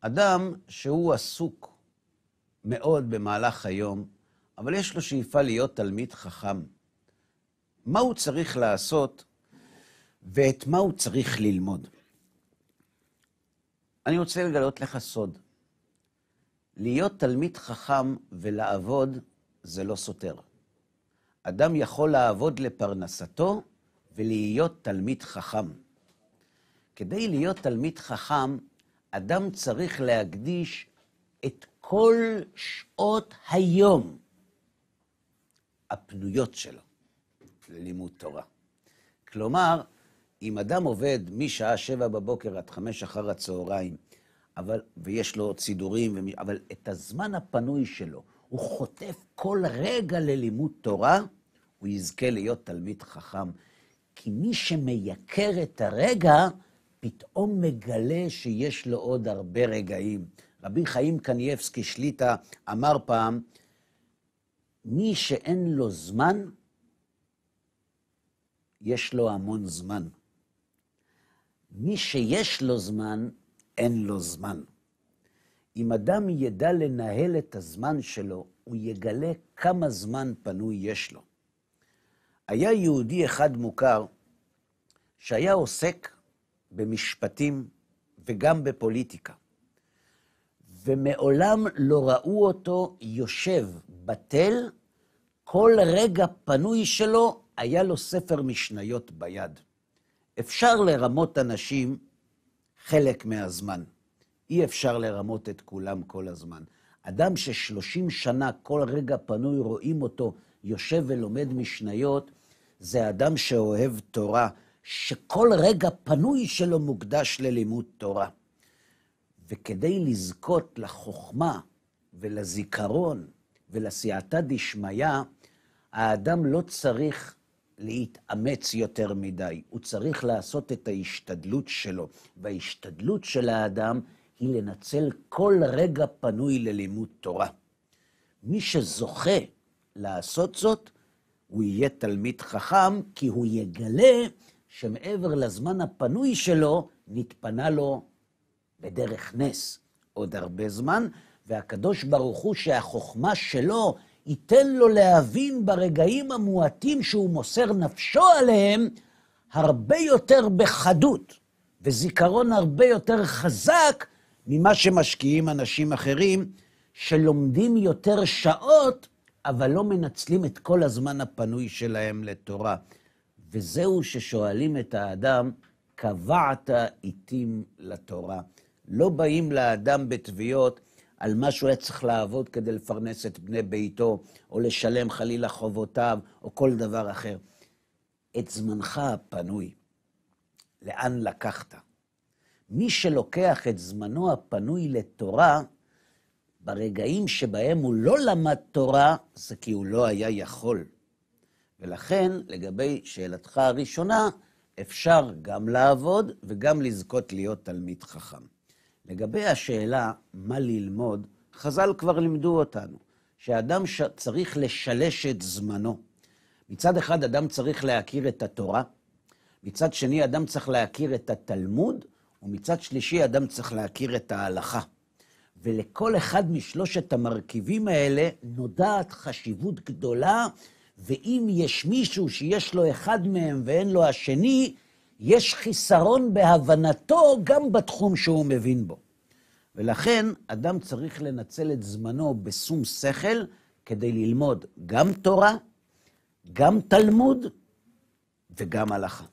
אדם שהוא עסוק מאוד במהלך היום, אבל יש לו שאיפה להיות תלמיד חכם. מה הוא צריך לעשות ואת מה הוא צריך ללמוד? אני רוצה לגלות לך סוד. להיות תלמיד חכם ולעבוד זה לא סותר. אדם יכול לעבוד לפרנסתו ולהיות תלמיד חכם. כדי להיות תלמיד חכם, אדם צריך להקדיש את כל שעות היום הפנויות שלו ללימוד תורה. כלומר, אם אדם עובד משעה שבע בבוקר עד חמש אחר הצהריים, אבל, ויש לו סידורים, אבל את הזמן הפנוי שלו, הוא חוטף כל רגע ללימוד תורה, הוא יזכה להיות תלמיד חכם. כי מי שמייקר את הרגע, פתאום מגלה שיש לו עוד הרבה רגעים. רבי חיים קנייבסקי שליטא אמר פעם, מי שאין לו זמן, יש לו המון זמן. מי שיש לו זמן, אין לו זמן. אם אדם ידע לנהל את הזמן שלו, הוא יגלה כמה זמן פנוי יש לו. היה יהודי אחד מוכר שהיה עוסק במשפטים וגם בפוליטיקה. ומעולם לא ראו אותו יושב בתל כל רגע פנוי שלו היה לו ספר משניות ביד. אפשר לרמות אנשים חלק מהזמן. אי אפשר לרמות את כולם כל הזמן. אדם ששלושים שנה כל רגע פנוי רואים אותו יושב ולומד משניות, זה אדם שאוהב תורה, שכל רגע פנוי שלו מוקדש ללימוד תורה. וכדי לזכות לחוכמה ולזיכרון ולסייעתא דשמיא, האדם לא צריך להתאמץ יותר מדי, הוא צריך לעשות את ההשתדלות שלו, וההשתדלות של האדם היא לנצל כל רגע פנוי ללימוד תורה. מי שזוכה לעשות זאת, הוא יהיה תלמיד חכם, כי הוא יגלה שמעבר לזמן הפנוי שלו, נתפנה לו בדרך נס עוד הרבה זמן, והקדוש ברוך הוא שהחוכמה שלו ייתן לו להבין ברגעים המועטים שהוא מוסר נפשו עליהם, הרבה יותר בחדות וזיכרון הרבה יותר חזק ממה שמשקיעים אנשים אחרים, שלומדים יותר שעות, אבל לא מנצלים את כל הזמן הפנוי שלהם לתורה. וזהו ששואלים את האדם, קבעת עיתים לתורה. לא באים לאדם בתביעות על מה שהוא היה צריך לעבוד כדי לפרנס את בני ביתו, או לשלם חלילה חובותיו, או כל דבר אחר. את זמנך הפנוי, לאן לקחת? מי שלוקח את זמנו הפנוי לתורה, ברגעים שבהם הוא לא למד תורה, זה כי הוא לא היה יכול. ולכן, לגבי שאלתך הראשונה, אפשר גם לעבוד וגם לזכות להיות תלמיד חכם. לגבי השאלה מה ללמוד, חז"ל כבר לימדו אותנו, שאדם ש... צריך לשלש את זמנו. מצד אחד, אדם צריך להכיר את התורה, מצד שני, אדם צריך להכיר את התלמוד, ומצד שלישי, אדם צריך להכיר את ההלכה. ולכל אחד משלושת המרכיבים האלה נודעת חשיבות גדולה ואם יש מישהו שיש לו אחד מהם ואין לו השני, יש חיסרון בהבנתו גם בתחום שהוא מבין בו. ולכן, אדם צריך לנצל את זמנו בשום שכל כדי ללמוד גם תורה, גם תלמוד וגם הלכה.